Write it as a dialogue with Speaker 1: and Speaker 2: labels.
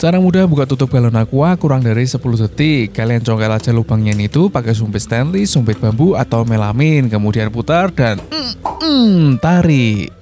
Speaker 1: Cara mudah buka tutup galon aqua kurang dari 10 detik. Kalian congkel aja lubangnya itu pakai sumpit Stanley, sumpit bambu, atau melamin. Kemudian putar dan mm, mm, tarik.